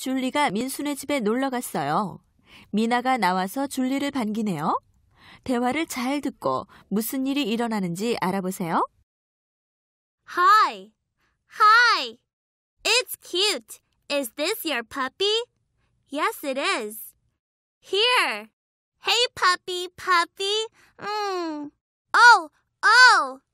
줄리가 민수네 집에 놀러 갔어요. 미나가 나와서 줄리를 반기네요. 대화를 잘 듣고 무슨 일이 일어나는지 알아보세요. Hi. Hi. It's cute. Is this your puppy? Yes, it is. Here. Hey, puppy, puppy. Mm. Oh, oh.